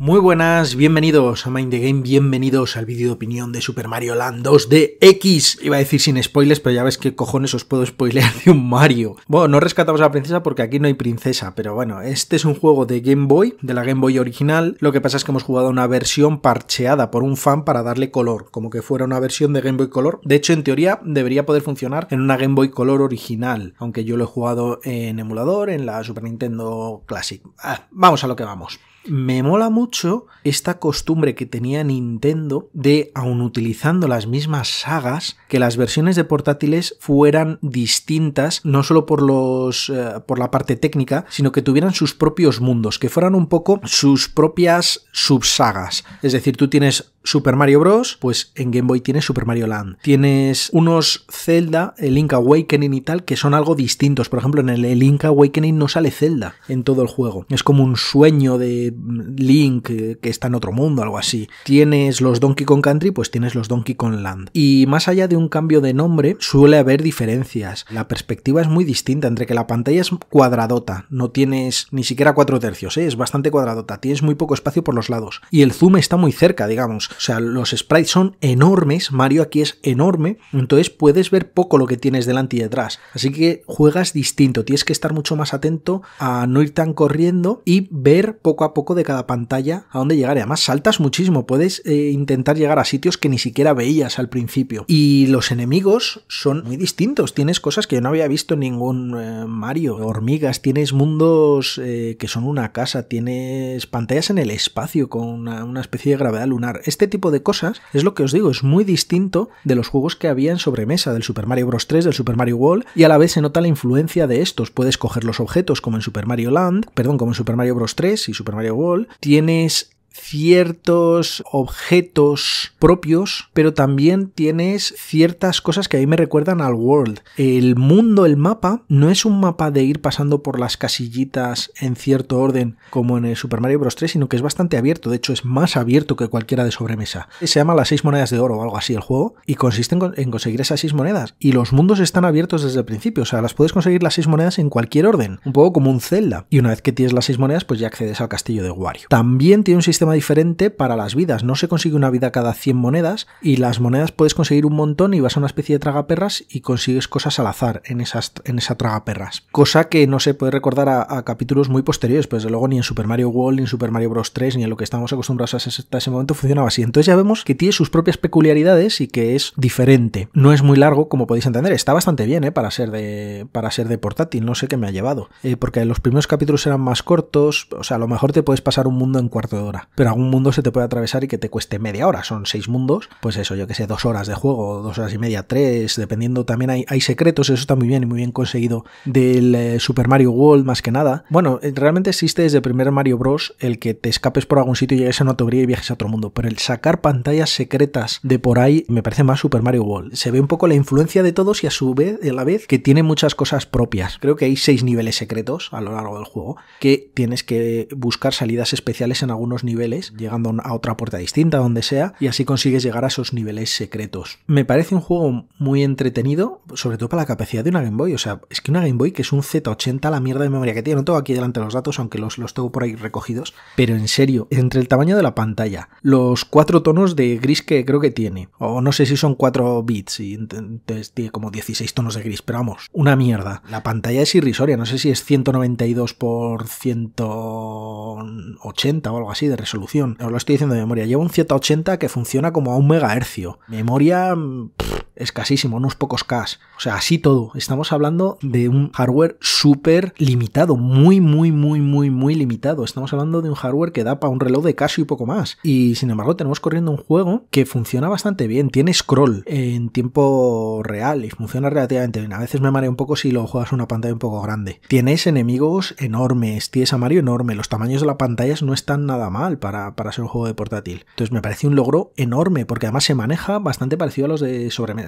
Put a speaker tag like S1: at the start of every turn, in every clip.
S1: Muy buenas, bienvenidos a Mind the Game, bienvenidos al vídeo de opinión de Super Mario Land 2 dx X. Iba a decir sin spoilers, pero ya ves que cojones os puedo spoilear de un Mario. Bueno, no rescatamos a la princesa porque aquí no hay princesa, pero bueno, este es un juego de Game Boy, de la Game Boy original. Lo que pasa es que hemos jugado una versión parcheada por un fan para darle color, como que fuera una versión de Game Boy Color. De hecho, en teoría debería poder funcionar en una Game Boy Color original, aunque yo lo he jugado en emulador, en la Super Nintendo Classic. Ah, vamos a lo que vamos. Me mola mucho esta costumbre que tenía Nintendo de, aun utilizando las mismas sagas, que las versiones de portátiles fueran distintas, no solo por, los, eh, por la parte técnica, sino que tuvieran sus propios mundos, que fueran un poco sus propias subsagas. Es decir, tú tienes Super Mario Bros., pues en Game Boy tienes Super Mario Land. Tienes unos Zelda, el Link Awakening y tal, que son algo distintos. Por ejemplo, en el Link Awakening no sale Zelda en todo el juego. Es como un sueño de Link, eh, que está en otro mundo, algo así. Tienes los Donkey Kong Country, pues tienes los Donkey Kong Land. Y más allá de un cambio de nombre, suele haber diferencias. La perspectiva es muy distinta entre que la pantalla es cuadradota, no tienes ni siquiera cuatro tercios, eh, es bastante cuadradota, tienes muy poco espacio por los lados. Y el zoom está muy cerca, digamos. O sea, los sprites son enormes, Mario aquí es enorme, entonces puedes ver poco lo que tienes delante y detrás. Así que juegas distinto, tienes que estar mucho más atento a no ir tan corriendo y ver poco a poco de cada pantalla a donde llegar. Y además saltas muchísimo, puedes eh, intentar llegar a sitios que ni siquiera veías al principio. Y los enemigos son muy distintos, tienes cosas que yo no había visto en ningún eh, Mario, hormigas, tienes mundos eh, que son una casa, tienes pantallas en el espacio con una, especie de gravedad lunar. Este tipo de cosas es lo que os digo, es muy distinto de los juegos que había en sobremesa, del Super Mario Bros. 3, del Super Mario World, y a la vez se nota la influencia de estos. Puedes coger los objetos como en Super Mario Land, perdón, como en Super Mario Bros. 3 y Super Mario wall tienes ciertos objetos propios, pero también tienes ciertas cosas que a mí me recuerdan al World. El mundo, el mapa, no es un mapa de ir pasando por las casillitas en cierto orden como en el Super Mario Bros. 3, sino que es bastante abierto, de hecho es más abierto que cualquiera de sobremesa. Se llama las seis monedas de oro o algo así el juego, y consiste en conseguir esas seis monedas. Y los mundos están abiertos desde el principio, o sea, las puedes conseguir las seis monedas en cualquier orden, un poco como un Zelda. Y una vez que tienes las seis monedas, pues ya accedes al castillo de Wario. También tiene un sistema diferente para las vidas. No se consigue una vida cada 100 monedas y las monedas puedes conseguir un montón y vas a una especie de tragaperras y consigues cosas al azar en, esas, en esa tragaperras. Cosa que no se puede recordar a, capítulos muy posteriores, pues desde luego ni en Super Mario World, ni en Super Mario Bros. 3, ni en lo que estamos acostumbrados hasta ese momento funcionaba así. Entonces ya vemos que tiene sus propias peculiaridades y que es diferente. No es muy largo, como podéis entender. Está bastante bien ¿eh? para, ser de, para ser de portátil. No sé qué me ha llevado. Eh, porque los primeros capítulos eran más cortos. O sea, a lo mejor te puedes pasar un mundo en cuarto de hora pero algún mundo se te puede atravesar y que te cueste media hora. Son seis mundos, pues eso, yo que sé, dos horas de juego, dos horas y media, tres, dependiendo también hay, hay secretos, eso está muy bien y muy bien conseguido del eh, Super Mario World más que nada. Bueno, eh, realmente existe desde el primer Mario Bros. el que te escapes por algún sitio, y llegues a una teoría y viajes a otro mundo, pero el sacar pantallas secretas de por ahí me parece más Super Mario World. Se ve un poco la influencia de todos y a su vez, a la vez, que tiene muchas cosas propias. Creo que hay seis niveles secretos a lo largo del juego que tienes que buscar salidas especiales en algunos niveles llegando a otra puerta distinta, donde sea, y así consigues llegar a esos niveles secretos. Me parece un juego muy entretenido, sobre todo para la capacidad de una Game Boy. O sea, es que una Game Boy que es un Z80, la mierda de memoria que tiene, no tengo aquí delante los datos, aunque los, los tengo por ahí recogidos, pero en serio, entre el tamaño de la pantalla, los cuatro tonos de gris que creo que tiene, o no sé si son 4 bits, y entonces tiene como 16 tonos de gris, pero vamos, una mierda. La pantalla es irrisoria, no sé si es 192 por 180 o algo así de solución, Os lo estoy diciendo de memoria. Llevo un 180 que funciona como a un megahercio. Memoria mm, escasísimo, unos pocos Ks. O sea, así todo. Estamos hablando de un hardware súper limitado, muy, muy, muy, muy, muy limitado. Estamos hablando de un hardware que da para un reloj de caso y poco más. Y sin embargo, tenemos corriendo un juego que funciona bastante bien. Tiene scroll en tiempo real y funciona relativamente bien. A veces me mareo un poco si lo juegas una pantalla un poco grande. Tienes enemigos enormes, tienes a Mario enorme. Los tamaños de las pantallas no están nada mal para, para ser un juego de portátil. Entonces me parece un logro enorme porque además se maneja bastante parecido a los de sobremesa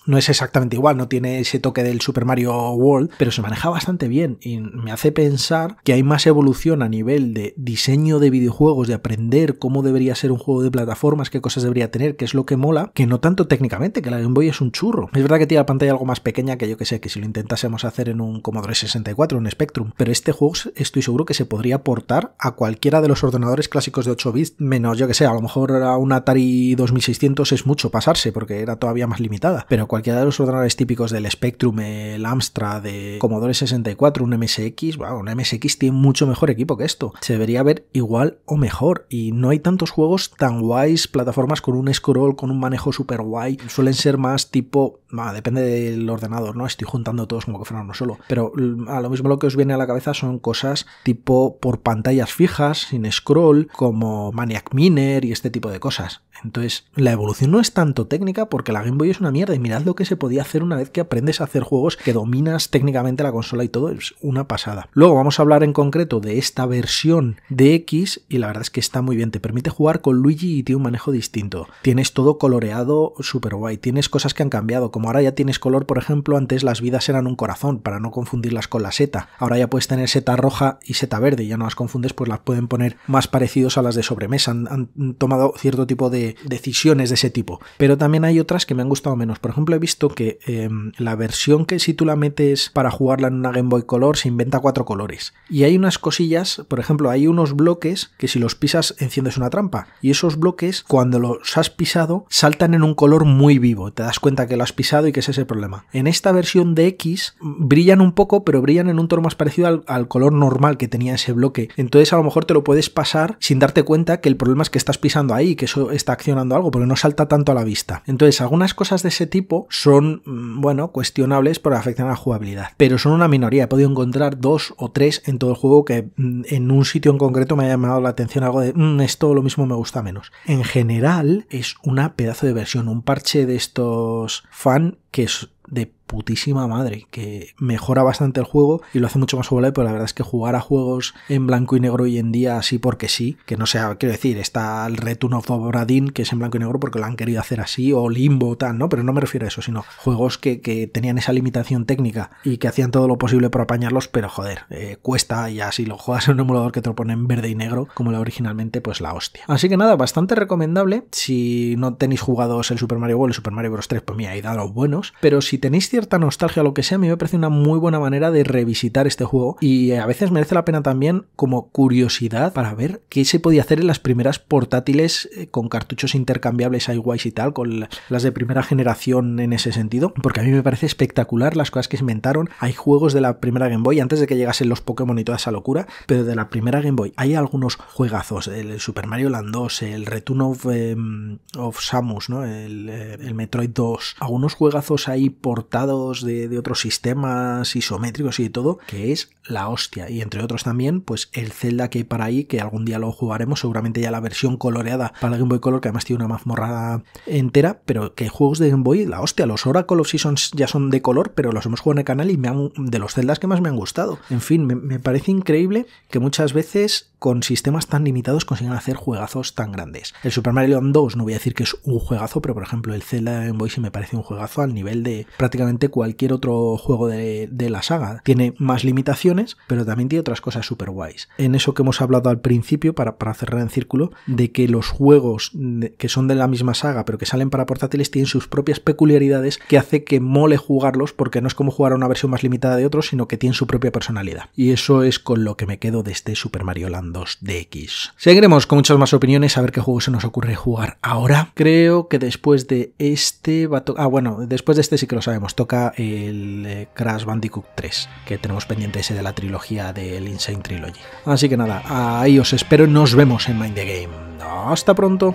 S1: no es exactamente igual, no tiene ese toque del Super Mario World, pero se maneja bastante bien y me hace pensar que hay más evolución a nivel de diseño de videojuegos, de aprender cómo debería ser un juego de plataformas, qué cosas debería tener, qué es lo que mola, que no tanto técnicamente, que la Game Boy es un churro. Es verdad que tiene la pantalla algo más pequeña que yo que sé, que si lo intentásemos hacer en un Commodore 64, un Spectrum, pero este juego estoy seguro que se podría portar a cualquiera de los ordenadores clásicos de 8 bits, menos yo que sé, a lo mejor a un Atari 2600 es mucho pasarse porque era todavía más limitada, pero cualquiera de los ordenadores típicos del Spectrum, el Amstrad, de Commodore 64, un MSX, bueno, un MSX tiene mucho mejor equipo que esto. Se debería ver igual o mejor. Y no hay tantos juegos tan guays, plataformas con un scroll, con un manejo super guay. Suelen ser más tipo, depende del ordenador, ¿no? Estoy juntando todos como que fueran uno solo. Pero mm, a lo mismo lo que os viene a la cabeza son cosas tipo por pantallas fijas, sin scroll, como Maniac Miner y este tipo de cosas. Entonces, la evolución no es tanto técnica porque la Game Boy es una mierda y mirad lo que se podía hacer una vez que aprendes a hacer juegos, que dominas técnicamente la consola y todo, es una pasada. Luego vamos a hablar en concreto de esta versión de X y la verdad es que está muy bien, te permite jugar con Luigi y tiene un manejo distinto. Tienes todo coloreado super guay, tienes cosas que han cambiado, como ahora ya tienes color, por ejemplo, antes las vidas eran un corazón para no confundirlas con la seta. Ahora ya puedes tener seta roja y seta verde, ya no las confundes, pues las pueden poner más parecidos a las de sobremesa. han tomado cierto tipo de decisiones de ese tipo. Pero también hay otras que me han gustado menos. Por ejemplo, he visto que em, la versión que si tú la metes para jugarla en una Game Boy Color se inventa cuatro colores. Y hay unas cosillas, por ejemplo, hay unos bloques que si los pisas enciendes una trampa. Y esos bloques, cuando los has pisado, saltan en un color muy vivo. Te das cuenta que lo has pisado y que es ese problema. En esta versión de X mm, brillan un poco, pero brillan en un tono más parecido al, al color normal que tenía ese bloque. Entonces a lo mejor te lo puedes pasar sin darte cuenta que el problema es que estás pisando ahí, que eso está accionando algo, porque no salta tanto a la vista. Entonces algunas cosas de ese tipo son, mm, bueno, cuestionables por afectar a la jugabilidad, pero son una minoría. He podido encontrar dos o tres en todo el juego que mm, en un sitio en concreto me ha llamado la atención algo de mm, esto lo mismo me gusta menos. En general, es una pedazo de versión, un parche de estos fan que es de putísima madre, que mejora bastante el juego y lo hace mucho más jugable, pero la verdad es que jugar a juegos en blanco y negro hoy en día así porque sí, que no sea, quiero decir, está el Return of Dobradin, que es en blanco y negro porque lo han querido hacer así, o Limbo tal, ¿no? Pero no me refiero a eso, sino juegos que, tenían esa limitación técnica y que hacían todo lo posible por apañarlos, pero joder, eh, cuesta y así lo juegas en un emulador que te lo pone en verde y negro, como la originalmente, pues la hostia. Así que nada, bastante recomendable, si no tenéis jugados el Super Mario World, el Super Mario Bros. 3, pues mira, ahí da lo bueno, pero si tenéis cierta nostalgia o lo que sea, a mí me parece una muy buena manera de revisitar este juego y eh, a veces merece la pena también como curiosidad para ver qué se podía hacer en las primeras portátiles eh, con cartuchos intercambiables iWise y tal, con las de primera generación en ese sentido, porque a mí me parece espectacular las cosas que se inventaron. Hay juegos de la primera Game Boy antes de que llegasen los Pokémon y toda esa locura, pero de la primera Game Boy hay algunos juegazos, el Super Mario Land 2, el Return em, of, Samus, ¿no? el eh, Metroid 2, algunos juegazos ahí portados de, otros sistemas isométricos y todo, que es la hostia. Y entre otros también, pues el Zelda que hay para ahí, que algún día lo jugaremos, seguramente ya la versión coloreada para el Game Boy Color, que además tiene una mazmorra entera, pero que juegos de Game Boy, la hostia, los Oracle of Seasons ya son de color, pero los hemos jugado en el canal y me han, de los Zeldas que más me han gustado. En fin, me, me parece increíble que muchas veces con sistemas tan limitados consiguen hacer juegazos tan grandes. El Super Mario Land 2 no voy a decir que es un juegazo, pero por ejemplo el Zelda en Boy me parece un juegazo al nivel de prácticamente cualquier otro juego de, la saga. Tiene más limitaciones, pero también tiene otras cosas super guays. En eso que hemos hablado al principio, para, cerrar en círculo, de que los juegos que son de la misma saga, pero que salen para portátiles, tienen sus propias peculiaridades que hace que mole jugarlos, porque no es como jugar a una versión más limitada de otro, sino que tienen su propia personalidad. Y eso es con lo que me quedo de este Super Mario Land 2DX. Seguiremos con muchas más opiniones a ver qué juego se nos ocurre jugar ahora. Creo que después de este va Ah, bueno, después de este sí que lo sabemos. Toca el eh, Crash Bandicoot 3, que tenemos pendiente ese de la trilogía del Insane Trilogy. Así que nada, ahí os espero. Nos vemos en Mind the Game. Hasta pronto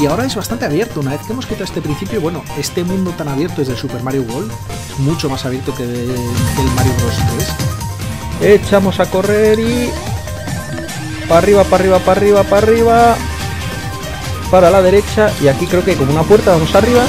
S1: y ahora es bastante abierto. Una vez que hemos quitado este principio, bueno, este mundo tan abierto es del Super Mario World, es mucho más abierto que, el Mario Bros. 3. Echamos a correr y... Para arriba, para arriba, para arriba, para arriba. Para la derecha. Y aquí creo que como una puerta vamos arriba.